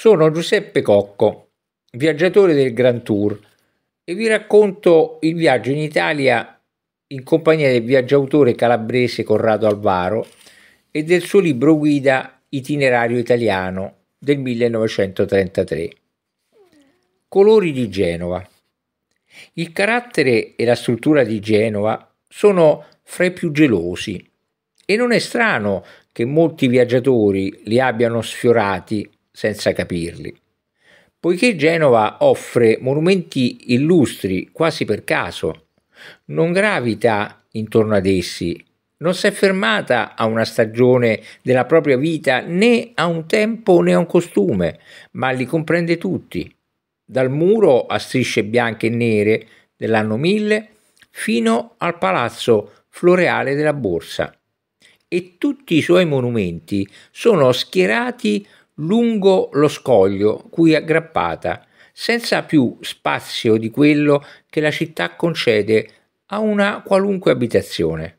Sono Giuseppe Cocco, viaggiatore del Grand Tour e vi racconto il viaggio in Italia in compagnia del viaggiatore calabrese Corrado Alvaro e del suo libro guida Itinerario italiano del 1933. Colori di Genova. Il carattere e la struttura di Genova sono fra i più gelosi e non è strano che molti viaggiatori li abbiano sfiorati senza capirli. Poiché Genova offre monumenti illustri quasi per caso, non gravita intorno ad essi, non si è fermata a una stagione della propria vita né a un tempo né a un costume, ma li comprende tutti, dal muro a strisce bianche e nere dell'anno 1000 fino al palazzo floreale della borsa. E tutti i suoi monumenti sono schierati lungo lo scoglio cui aggrappata, senza più spazio di quello che la città concede a una qualunque abitazione.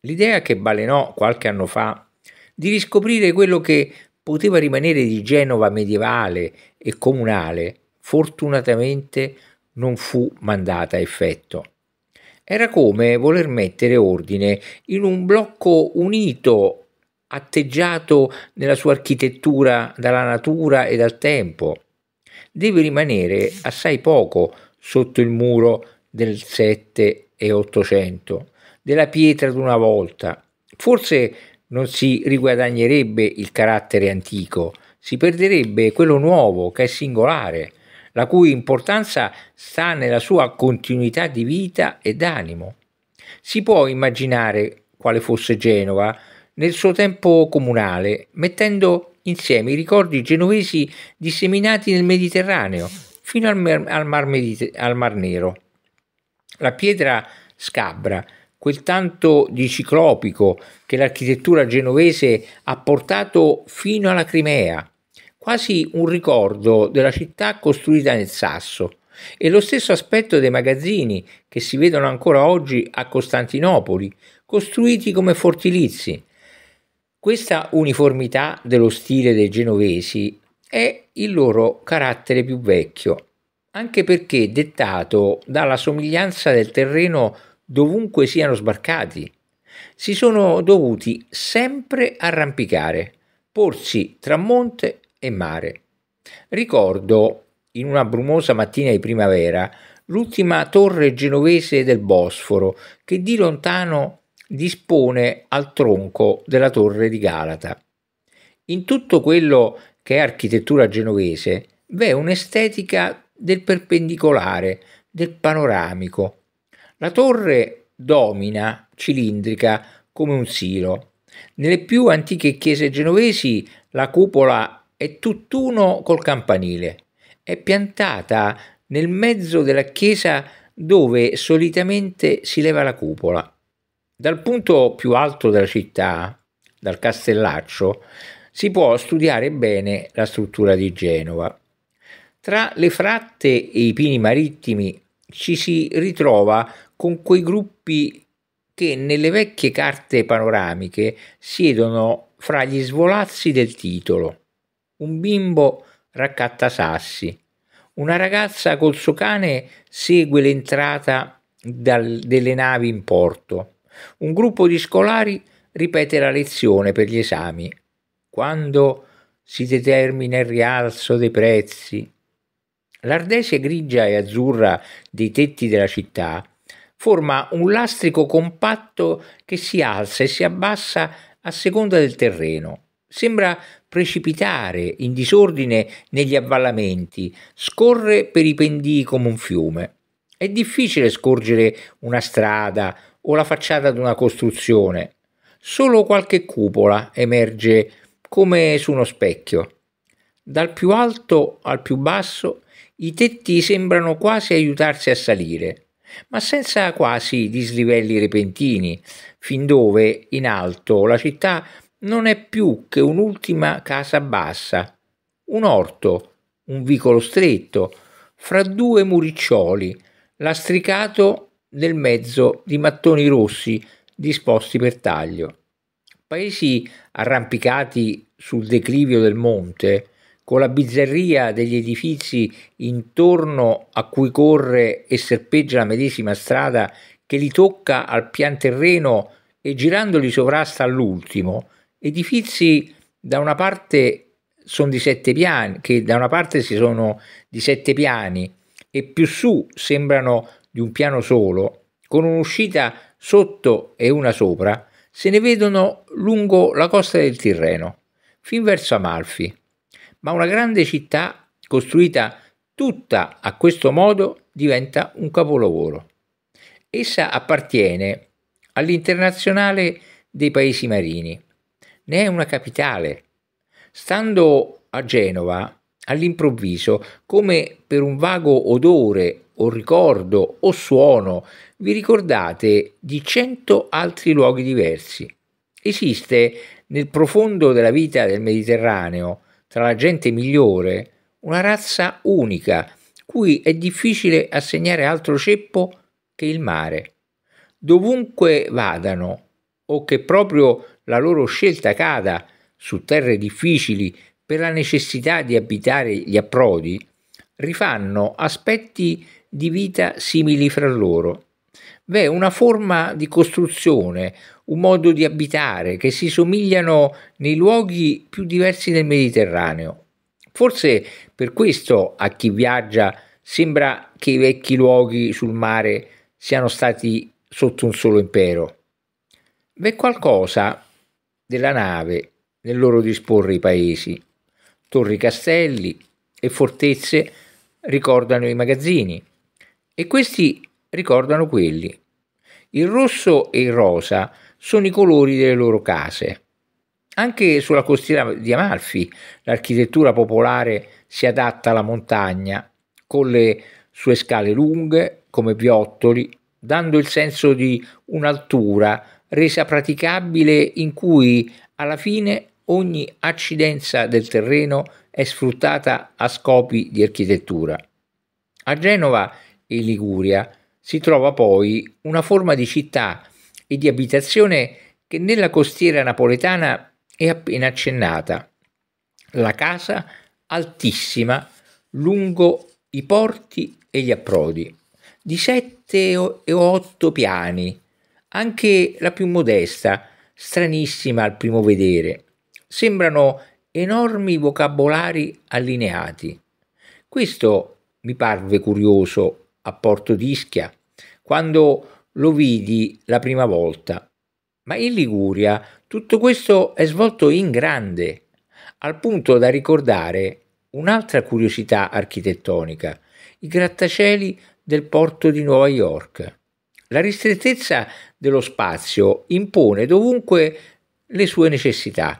L'idea che balenò qualche anno fa di riscoprire quello che poteva rimanere di Genova medievale e comunale, fortunatamente non fu mandata a effetto. Era come voler mettere ordine in un blocco unito atteggiato nella sua architettura dalla natura e dal tempo. Deve rimanere assai poco sotto il muro del 7 e 800, della pietra d'una volta. Forse non si riguadagnerebbe il carattere antico, si perderebbe quello nuovo che è singolare, la cui importanza sta nella sua continuità di vita e d'animo. Si può immaginare quale fosse Genova nel suo tempo comunale, mettendo insieme i ricordi genovesi disseminati nel Mediterraneo fino al, mer- al, mar, Medite- al mar Nero. La pietra scabra, quel tanto di ciclopico che l'architettura genovese ha portato fino alla Crimea, quasi un ricordo della città costruita nel sasso e lo stesso aspetto dei magazzini che si vedono ancora oggi a Costantinopoli, costruiti come fortilizi, questa uniformità dello stile dei genovesi è il loro carattere più vecchio, anche perché dettato dalla somiglianza del terreno dovunque siano sbarcati. Si sono dovuti sempre arrampicare, porsi tra monte e mare. Ricordo, in una brumosa mattina di primavera, l'ultima torre genovese del Bosforo che di lontano dispone al tronco della torre di Galata. In tutto quello che è architettura genovese v'è un'estetica del perpendicolare, del panoramico. La torre domina, cilindrica, come un silo. Nelle più antiche chiese genovesi la cupola è tutt'uno col campanile. È piantata nel mezzo della chiesa dove solitamente si leva la cupola. Dal punto più alto della città, dal castellaccio, si può studiare bene la struttura di Genova. Tra le fratte e i pini marittimi ci si ritrova con quei gruppi che nelle vecchie carte panoramiche siedono fra gli svolazzi del titolo. Un bimbo raccatta sassi, una ragazza col suo cane segue l'entrata dal, delle navi in porto un gruppo di scolari ripete la lezione per gli esami. Quando si determina il rialzo dei prezzi? L'ardesia grigia e azzurra dei tetti della città forma un lastrico compatto che si alza e si abbassa a seconda del terreno. Sembra precipitare in disordine negli avvallamenti, scorre per i pendii come un fiume. È difficile scorgere una strada, o la facciata di una costruzione. Solo qualche cupola emerge come su uno specchio. Dal più alto al più basso i tetti sembrano quasi aiutarsi a salire, ma senza quasi dislivelli repentini, fin dove in alto la città non è più che un'ultima casa bassa, un orto, un vicolo stretto, fra due muriccioli, lastricato nel mezzo di mattoni rossi disposti per taglio. Paesi arrampicati sul declivio del monte, con la bizzarria degli edifici intorno a cui corre e serpeggia la medesima strada che li tocca al pian terreno e girandoli sovrasta all'ultimo, edifici da una parte sono di sette piani, che da una parte si sono di sette piani e più su sembrano di un piano solo, con un'uscita sotto e una sopra, se ne vedono lungo la costa del Tirreno, fin verso Amalfi. Ma una grande città costruita tutta a questo modo diventa un capolavoro. Essa appartiene all'internazionale dei paesi marini. Ne è una capitale. Stando a Genova, All'improvviso, come per un vago odore o ricordo o suono, vi ricordate di cento altri luoghi diversi. Esiste nel profondo della vita del Mediterraneo, tra la gente migliore, una razza unica, cui è difficile assegnare altro ceppo che il mare. Dovunque vadano, o che proprio la loro scelta cada su terre difficili per la necessità di abitare gli approdi, rifanno aspetti di vita simili fra loro. V'è una forma di costruzione, un modo di abitare che si somigliano nei luoghi più diversi del Mediterraneo. Forse per questo a chi viaggia sembra che i vecchi luoghi sul mare siano stati sotto un solo impero. V'è qualcosa della nave nel loro disporre i paesi torri castelli e fortezze ricordano i magazzini e questi ricordano quelli. Il rosso e il rosa sono i colori delle loro case. Anche sulla costiera di Amalfi l'architettura popolare si adatta alla montagna con le sue scale lunghe come viottoli, dando il senso di un'altura resa praticabile in cui alla fine ogni accidenza del terreno è sfruttata a scopi di architettura. A Genova e Liguria si trova poi una forma di città e di abitazione che nella costiera napoletana è appena accennata, la casa altissima lungo i porti e gli approdi, di sette o otto piani, anche la più modesta, stranissima al primo vedere, sembrano enormi vocabolari allineati. Questo mi parve curioso a Porto d'Ischia quando lo vidi la prima volta. Ma in Liguria tutto questo è svolto in grande, al punto da ricordare un'altra curiosità architettonica, i grattacieli del porto di Nuova York. La ristrettezza dello spazio impone dovunque le sue necessità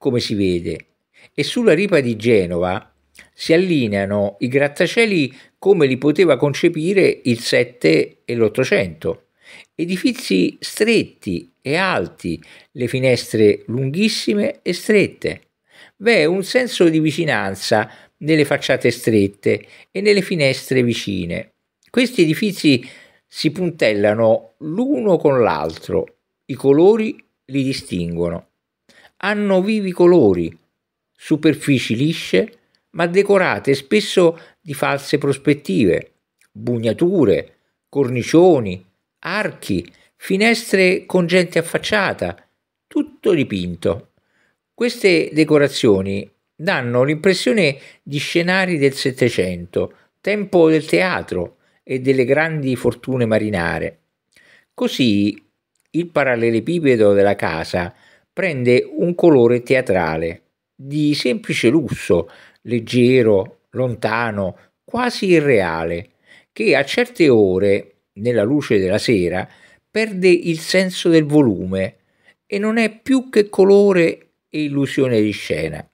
come si vede, e sulla ripa di Genova si allineano i grattacieli come li poteva concepire il 7 e l'800. Edifici stretti e alti, le finestre lunghissime e strette. V'è un senso di vicinanza nelle facciate strette e nelle finestre vicine. Questi edifici si puntellano l'uno con l'altro, i colori li distinguono hanno vivi colori, superfici lisce ma decorate spesso di false prospettive, bugnature, cornicioni, archi, finestre con gente affacciata, tutto dipinto. Queste decorazioni danno l'impressione di scenari del Settecento, tempo del teatro e delle grandi fortune marinare. Così il parallelepipedo della casa prende un colore teatrale, di semplice lusso, leggero, lontano, quasi irreale, che a certe ore, nella luce della sera, perde il senso del volume e non è più che colore e illusione di scena.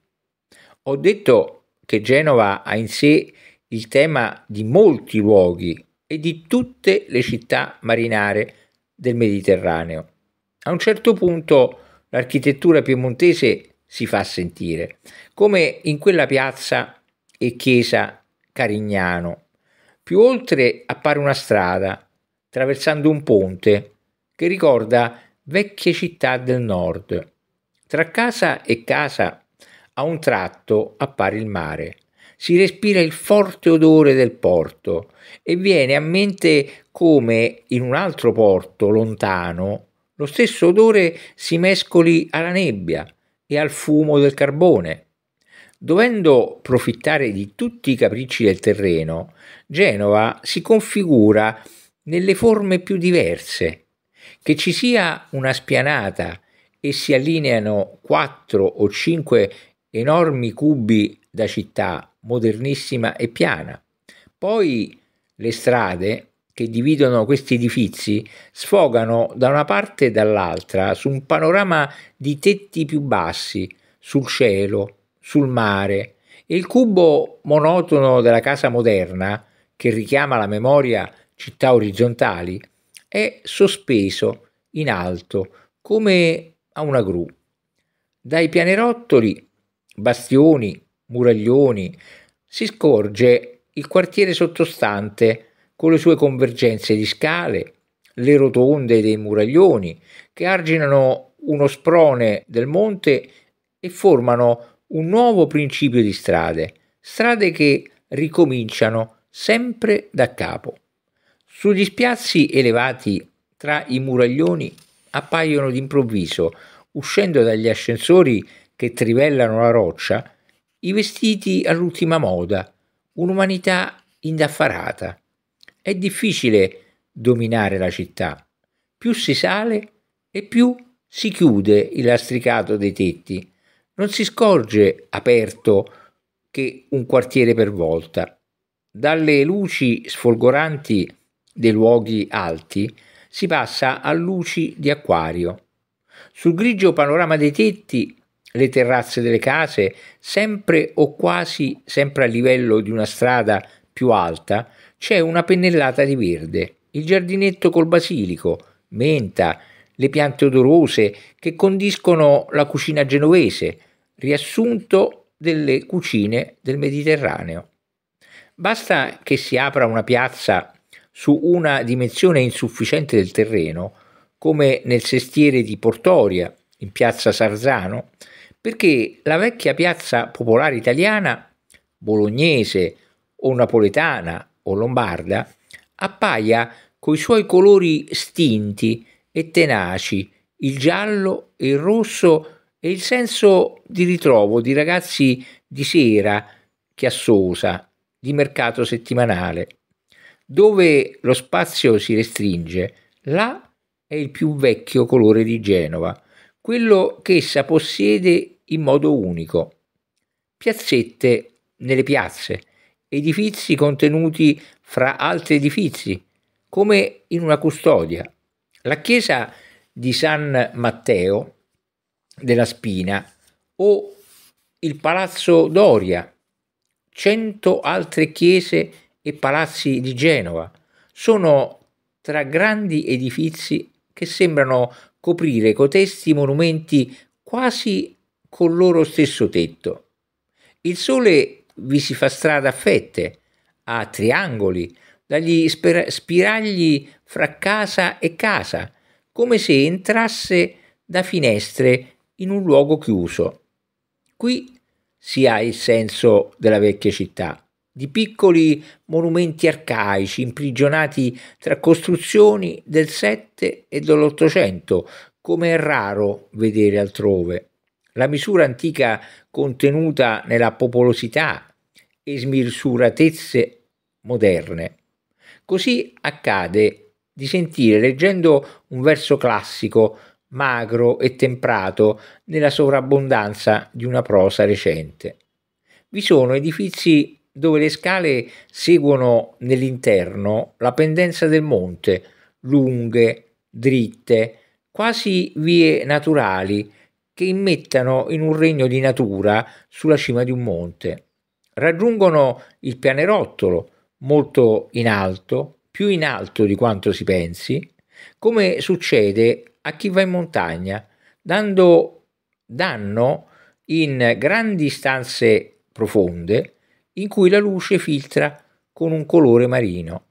Ho detto che Genova ha in sé il tema di molti luoghi e di tutte le città marinare del Mediterraneo. A un certo punto l'architettura piemontese si fa sentire, come in quella piazza e chiesa Carignano. Più oltre appare una strada, attraversando un ponte, che ricorda vecchie città del nord. Tra casa e casa, a un tratto, appare il mare. Si respira il forte odore del porto e viene a mente come in un altro porto lontano lo stesso odore si mescoli alla nebbia e al fumo del carbone. Dovendo profittare di tutti i capricci del terreno, Genova si configura nelle forme più diverse. Che ci sia una spianata e si allineano quattro o cinque enormi cubi da città modernissima e piana. Poi le strade che dividono questi edifici sfogano da una parte e dall'altra su un panorama di tetti più bassi, sul cielo, sul mare e il cubo monotono della casa moderna, che richiama la memoria città orizzontali, è sospeso in alto come a una gru. Dai pianerottoli, bastioni, muraglioni si scorge il quartiere sottostante con le sue convergenze di scale, le rotonde dei muraglioni che arginano uno sprone del monte e formano un nuovo principio di strade, strade che ricominciano sempre da capo. Sugli spiazzi elevati tra i muraglioni appaiono d'improvviso, uscendo dagli ascensori che trivellano la roccia, i vestiti all'ultima moda, un'umanità indaffarata è difficile dominare la città. Più si sale e più si chiude il lastricato dei tetti. Non si scorge aperto che un quartiere per volta. Dalle luci sfolgoranti dei luoghi alti si passa a luci di acquario. Sul grigio panorama dei tetti, le terrazze delle case, sempre o quasi sempre a livello di una strada più alta, c'è una pennellata di verde, il giardinetto col basilico, menta, le piante odorose che condiscono la cucina genovese, riassunto delle cucine del Mediterraneo. Basta che si apra una piazza su una dimensione insufficiente del terreno, come nel sestiere di Portoria, in piazza Sarzano, perché la vecchia piazza popolare italiana, bolognese o napoletana o lombarda, appaia coi suoi colori stinti e tenaci, il giallo e il rosso e il senso di ritrovo di ragazzi di sera, chiassosa, di mercato settimanale. Dove lo spazio si restringe, là è il più vecchio colore di Genova, quello che essa possiede in modo unico. Piazzette nelle piazze, edifizi contenuti fra altri edifici, come in una custodia. La chiesa di San Matteo della Spina o il Palazzo Doria, cento altre chiese e palazzi di Genova, sono tra grandi edifici che sembrano coprire cotesti monumenti quasi col loro stesso tetto. Il sole vi si fa strada a fette, a triangoli, dagli spiragli fra casa e casa, come se entrasse da finestre in un luogo chiuso. Qui si ha il senso della vecchia città, di piccoli monumenti arcaici imprigionati tra costruzioni del 7 e dell'Ottocento, come è raro vedere altrove. La misura antica contenuta nella popolosità e smisuratezze moderne. Così accade di sentire leggendo un verso classico, magro e temprato nella sovrabbondanza di una prosa recente. Vi sono edifici dove le scale seguono nell'interno la pendenza del monte, lunghe, dritte, quasi vie naturali, che immettano in un regno di natura sulla cima di un monte. Raggiungono il pianerottolo, molto in alto, più in alto di quanto si pensi, come succede a chi va in montagna, dando danno in grandi stanze profonde in cui la luce filtra con un colore marino.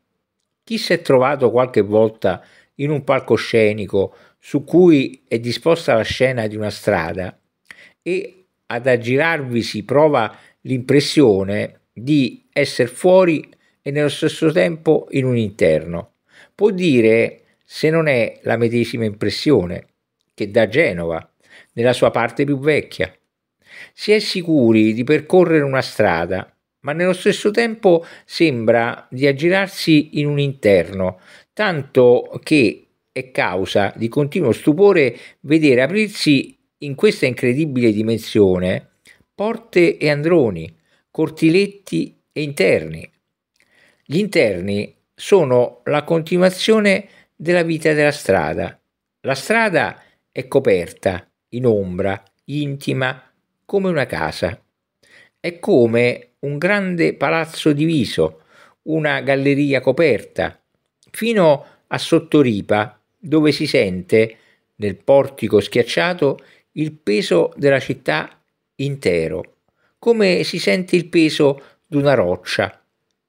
Chi si è trovato qualche volta in un palcoscenico su cui è disposta la scena di una strada e ad aggirarvisi prova l'impressione di essere fuori e nello stesso tempo in un interno. Può dire se non è la medesima impressione che da Genova, nella sua parte più vecchia. Si è sicuri di percorrere una strada, ma nello stesso tempo sembra di aggirarsi in un interno, tanto che è causa di continuo stupore vedere aprirsi in questa incredibile dimensione porte e androni, cortiletti e interni. Gli interni sono la continuazione della vita della strada. La strada è coperta, in ombra, intima, come una casa. È come un grande palazzo diviso, una galleria coperta, fino a Sottoripa dove si sente nel portico schiacciato il peso della città intero, come si sente il peso d'una roccia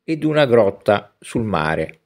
e d'una grotta sul mare.